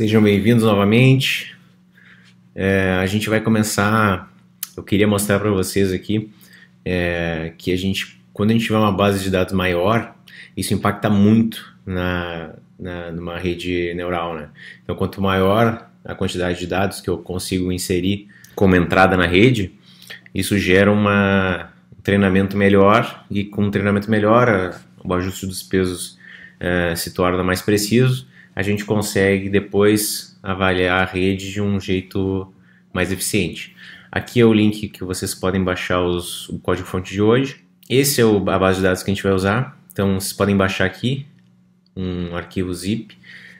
Sejam bem-vindos novamente. É, a gente vai começar. Eu queria mostrar para vocês aqui é, que a gente, quando a gente tiver uma base de dados maior, isso impacta muito na, na numa rede neural, né? Então, quanto maior a quantidade de dados que eu consigo inserir como entrada na rede, isso gera uma, um treinamento melhor e com um treinamento melhor, a, o ajuste dos pesos é, se torna mais preciso a gente consegue depois avaliar a rede de um jeito mais eficiente. Aqui é o link que vocês podem baixar os, o código-fonte de hoje. Esse é o, a base de dados que a gente vai usar. Então, vocês podem baixar aqui um arquivo zip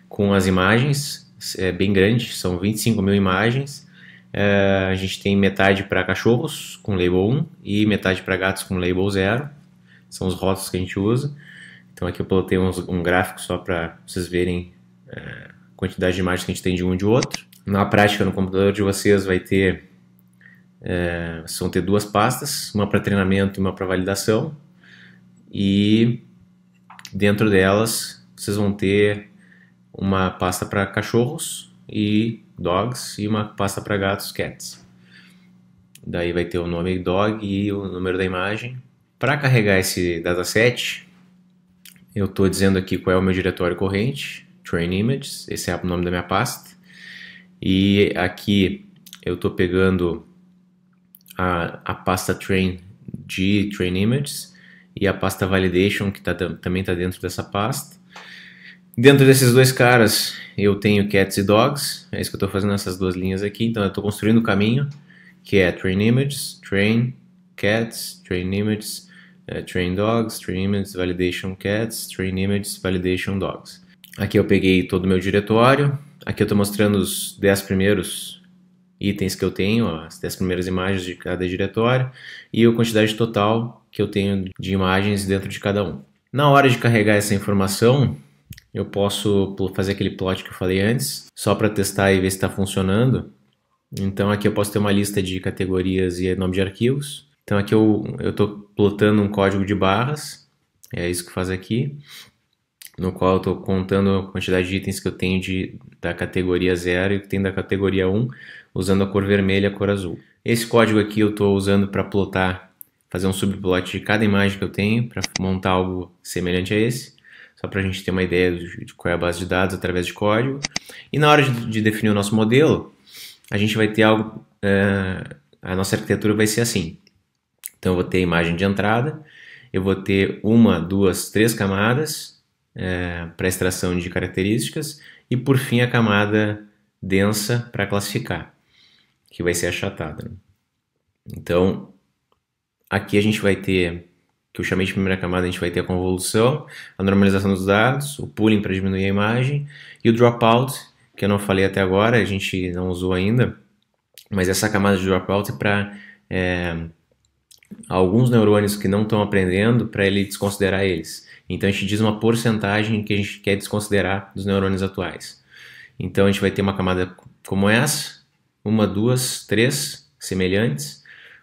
com as imagens. É bem grande, são 25 mil imagens. É, a gente tem metade para cachorros com label 1 e metade para gatos com label 0. São os rótulos que a gente usa. Então, aqui eu plotei um gráfico só para vocês verem é, quantidade de imagens que a gente tem de um e de outro. Na prática, no computador de vocês vai ter é, ter duas pastas, uma para treinamento e uma para validação. E dentro delas vocês vão ter uma pasta para cachorros e dogs e uma pasta para gatos, cats. Daí vai ter o nome dog e o número da imagem. Para carregar esse dataset, eu estou dizendo aqui qual é o meu diretório corrente. Train Images, esse é o nome da minha pasta. E aqui eu estou pegando a, a pasta Train de Train Images e a pasta Validation, que tá, também está dentro dessa pasta. Dentro desses dois caras, eu tenho cats e dogs, é isso que eu estou fazendo nessas duas linhas aqui. Então, eu estou construindo o caminho, que é train images, train cats, train images, uh, train dogs, train images, validation cats, train images, validation dogs. Aqui eu peguei todo o meu diretório. Aqui eu estou mostrando os 10 primeiros itens que eu tenho, as 10 primeiras imagens de cada diretório e a quantidade total que eu tenho de imagens dentro de cada um. Na hora de carregar essa informação, eu posso fazer aquele plot que eu falei antes, só para testar e ver se está funcionando. Então aqui eu posso ter uma lista de categorias e nome de arquivos. Então aqui eu estou plotando um código de barras, é isso que faz aqui no qual eu estou contando a quantidade de itens que eu tenho de, da categoria 0 e que tem da categoria 1, um, usando a cor vermelha e a cor azul. Esse código aqui eu estou usando para plotar, fazer um subplot de cada imagem que eu tenho, para montar algo semelhante a esse, só para a gente ter uma ideia de qual é a base de dados através de código. E na hora de, de definir o nosso modelo, a gente vai ter algo, é, a nossa arquitetura vai ser assim. Então eu vou ter a imagem de entrada, eu vou ter uma, duas, três camadas, é, para extração de características e por fim a camada densa para classificar, que vai ser achatada. Né? Então, aqui a gente vai ter, que eu chamei de primeira camada, a gente vai ter a convolução, a normalização dos dados, o pooling para diminuir a imagem e o dropout, que eu não falei até agora, a gente não usou ainda, mas essa camada de dropout é para é, alguns neurônios que não estão aprendendo, para ele desconsiderar eles. Então a gente diz uma porcentagem que a gente quer desconsiderar dos neurônios atuais. Então a gente vai ter uma camada como essa, uma, duas, três semelhantes,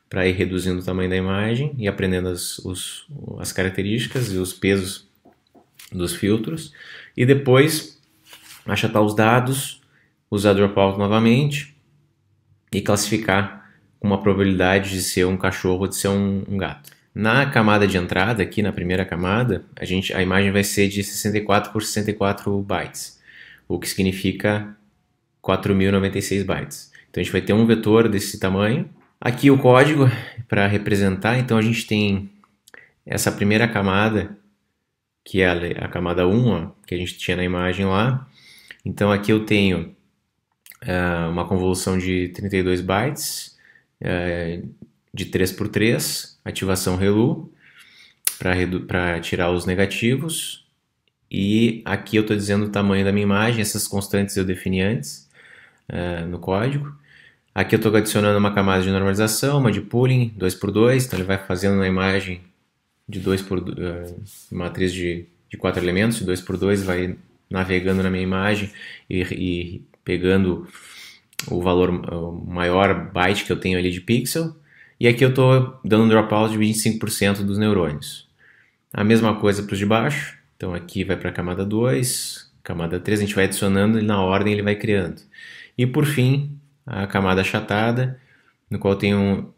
para ir reduzindo o tamanho da imagem e aprendendo as, os, as características e os pesos dos filtros. E depois achatar os dados, usar dropout novamente e classificar com uma probabilidade de ser um cachorro ou de ser um, um gato. Na camada de entrada, aqui na primeira camada, a, gente, a imagem vai ser de 64 por 64 bytes, o que significa 4096 bytes. Então a gente vai ter um vetor desse tamanho. Aqui o código para representar, então a gente tem essa primeira camada, que é a, a camada 1, ó, que a gente tinha na imagem lá. Então aqui eu tenho uh, uma convolução de 32 bytes, uh, de 3x3, ativação ReLU, para tirar os negativos. E aqui eu estou dizendo o tamanho da minha imagem, essas constantes eu defini antes uh, no código. Aqui eu estou adicionando uma camada de normalização, uma de pooling, 2x2, então ele vai fazendo na imagem de 2 por uh, matriz de, de quatro elementos, 2x2 vai navegando na minha imagem e, e pegando o valor o maior byte que eu tenho ali de pixel. E aqui eu estou dando um dropout de 25% dos neurônios. A mesma coisa para os de baixo. Então aqui vai para a camada 2, camada 3, a gente vai adicionando e na ordem ele vai criando. E por fim, a camada achatada, no qual tem um,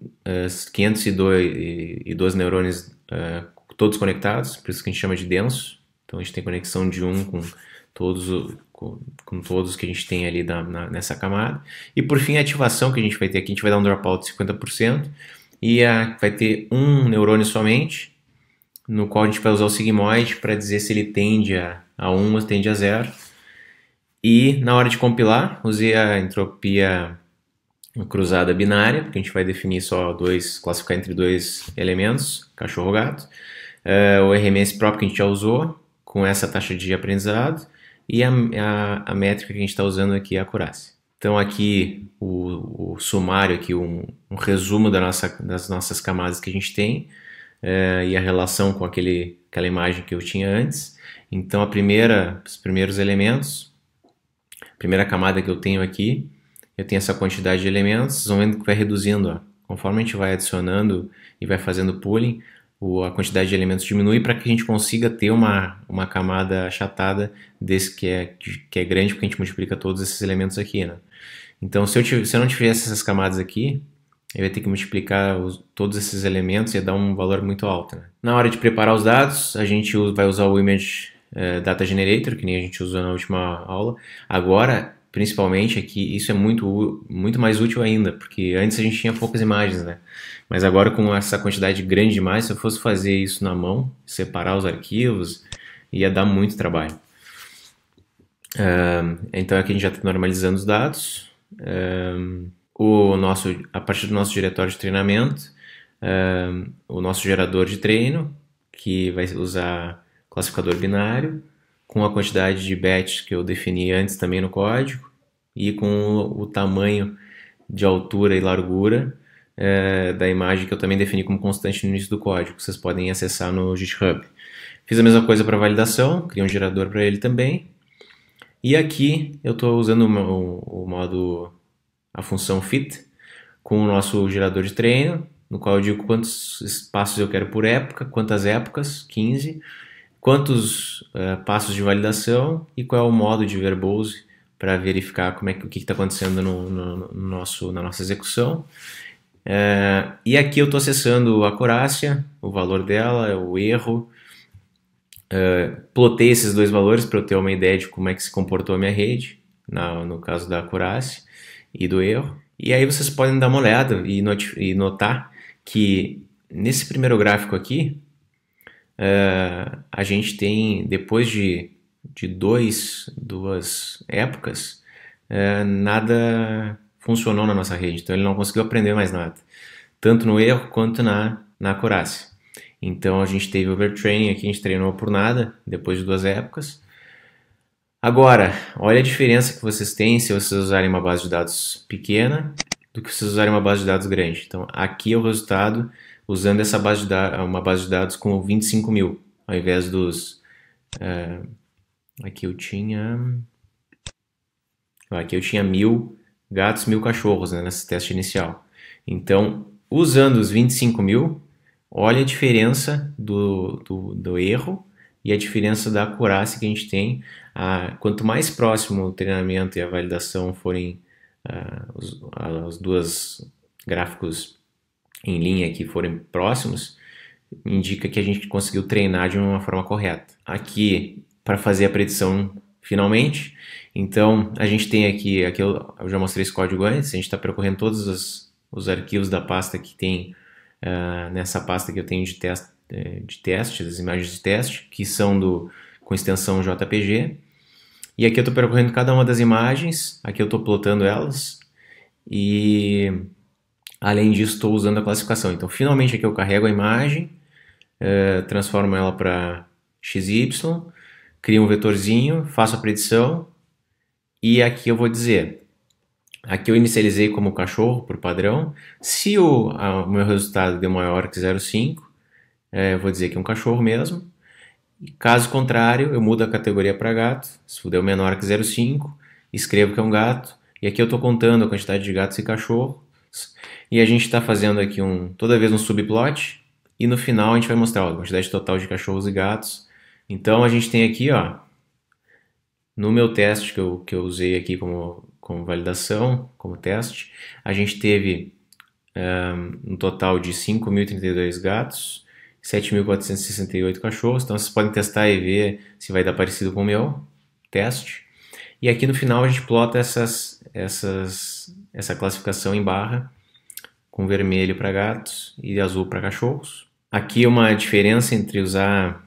502 neurônios uh, todos conectados, por isso que a gente chama de denso. Então a gente tem conexão de um com todos, com todos que a gente tem ali na, na, nessa camada. E por fim, a ativação que a gente vai ter aqui, a gente vai dar um dropout de 50% e a, vai ter um neurônio somente, no qual a gente vai usar o sigmoide para dizer se ele tende a, a 1 ou tende a 0. E na hora de compilar, usei a entropia cruzada binária, porque a gente vai definir só dois, classificar entre dois elementos, cachorro-gato. Uh, o RMS próprio que a gente já usou, com essa taxa de aprendizado e a, a, a métrica que a gente está usando aqui é a acurácia. Então aqui o, o sumário, aqui um, um resumo da nossa, das nossas camadas que a gente tem é, e a relação com aquele, aquela imagem que eu tinha antes. Então a primeira, os primeiros elementos, a primeira camada que eu tenho aqui, eu tenho essa quantidade de elementos, vocês vão vendo que vai reduzindo, ó. conforme a gente vai adicionando e vai fazendo pooling, o, a quantidade de elementos diminui para que a gente consiga ter uma, uma camada achatada desse que é, que é grande, porque a gente multiplica todos esses elementos aqui. Né? Então, se eu, se eu não tivesse essas camadas aqui, eu ia ter que multiplicar os, todos esses elementos e dar um valor muito alto. Né? Na hora de preparar os dados, a gente vai usar o image eh, data generator, que nem a gente usou na última aula. Agora, principalmente, é que isso é muito, muito mais útil ainda, porque antes a gente tinha poucas imagens, né? Mas agora com essa quantidade grande demais se eu fosse fazer isso na mão, separar os arquivos, ia dar muito trabalho. Uh, então aqui é a gente já está normalizando os dados. Uh, o nosso, a partir do nosso diretório de treinamento, uh, o nosso gerador de treino, que vai usar classificador binário, com a quantidade de bets que eu defini antes também no código e com o tamanho de altura e largura é, da imagem que eu também defini como constante no início do código, que vocês podem acessar no GitHub. Fiz a mesma coisa para validação, criei um gerador para ele também. E aqui eu estou usando o, o modo, a função fit, com o nosso gerador de treino, no qual eu digo quantos espaços eu quero por época, quantas épocas, 15, quantos uh, passos de validação e qual é o modo de verbose para verificar como é que, o que está acontecendo no, no, no, nosso, na nossa execução. Uh, e aqui eu estou acessando a acurácia, o valor dela, é o erro. Uh, plotei esses dois valores para eu ter uma ideia de como é que se comportou a minha rede, na, no caso da acurácia e do erro. E aí vocês podem dar uma olhada e, e notar que nesse primeiro gráfico aqui, uh, a gente tem, depois de, de dois, duas épocas, uh, nada funcionou na nossa rede. Então ele não conseguiu aprender mais nada, tanto no erro quanto na, na acurácia. Então a gente teve overtraining aqui, a gente treinou por nada depois de duas épocas. Agora, olha a diferença que vocês têm se vocês usarem uma base de dados pequena do que vocês usarem uma base de dados grande. Então, aqui é o resultado usando essa base de uma base de dados com 25 mil, ao invés dos... É, aqui eu tinha... Aqui eu tinha mil gatos, mil cachorros né, nesse teste inicial. Então, usando os 25 mil, olha a diferença do, do, do erro e a diferença da acurácia que a gente tem. quanto mais próximo o treinamento e a validação forem é, os, as duas gráficos em linha que forem próximos, indica que a gente conseguiu treinar de uma forma correta. Aqui, para fazer a predição finalmente, então a gente tem aqui, aqui eu, eu já mostrei esse código antes, a gente está percorrendo todos os, os, arquivos da pasta que tem uh, nessa pasta que eu tenho de, test, eh, de teste, das imagens de teste, que são do, com extensão JPG. E aqui eu estou percorrendo cada uma das imagens, aqui eu estou plotando elas. E Além disso, estou usando a classificação. Então, finalmente aqui eu carrego a imagem, é, transformo ela para XY, crio um vetorzinho, faço a predição e aqui eu vou dizer. Aqui eu inicializei como cachorro, por padrão. Se o, a, o meu resultado deu maior que 0,5, eh, é, eu vou dizer que é um cachorro mesmo. E caso contrário, eu mudo a categoria para gato. Se deu menor que 0,5, escrevo que é um gato. E aqui eu estou contando a quantidade de gatos e cachorro e a gente está fazendo aqui um, toda vez um subplot, e no final a gente vai mostrar a quantidade total de cachorros e gatos. Então a gente tem aqui, ó, no meu teste que eu, que eu usei aqui como, como validação, como teste, a gente teve um, um total de 5.032 gatos, 7.468 cachorros. Então vocês podem testar e ver se vai dar parecido com o meu teste. E aqui no final a gente plota essas, essas essa classificação em barra, com vermelho para gatos e azul para cachorros. Aqui é uma diferença entre usar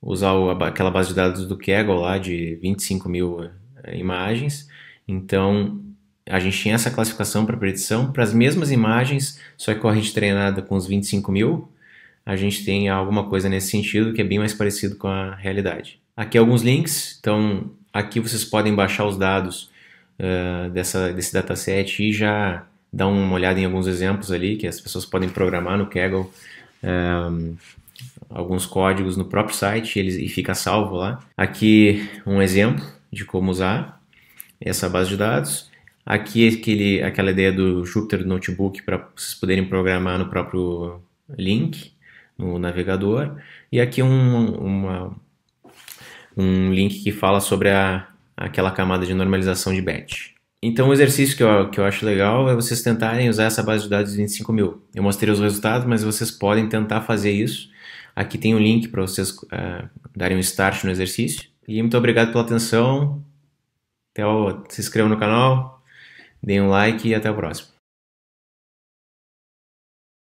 usar aquela base de dados do Kaggle lá de 25 mil eh, imagens. Então a gente tinha essa classificação para predição para as mesmas imagens, só que com a rede treinada com os 25 mil, a gente tem alguma coisa nesse sentido que é bem mais parecido com a realidade. Aqui alguns links, então aqui vocês podem baixar os dados uh, dessa, desse dataset e já dar uma olhada em alguns exemplos ali, que as pessoas podem programar no Kaggle um, alguns códigos no próprio site eles, e fica salvo lá. Aqui um exemplo de como usar essa base de dados. Aqui aquele, aquela ideia do Jupyter Notebook para vocês poderem programar no próprio link, no navegador. E aqui um, uma, um link que fala sobre a aquela camada de normalização de batch. Então, o exercício que eu, que eu acho legal é vocês tentarem usar essa base de dados de 25 mil. Eu mostrei os resultados, mas vocês podem tentar fazer isso. Aqui tem um link para vocês uh, darem um start no exercício. E muito obrigado pela atenção. Até o, se inscrevam no canal, deem um like e até o próximo.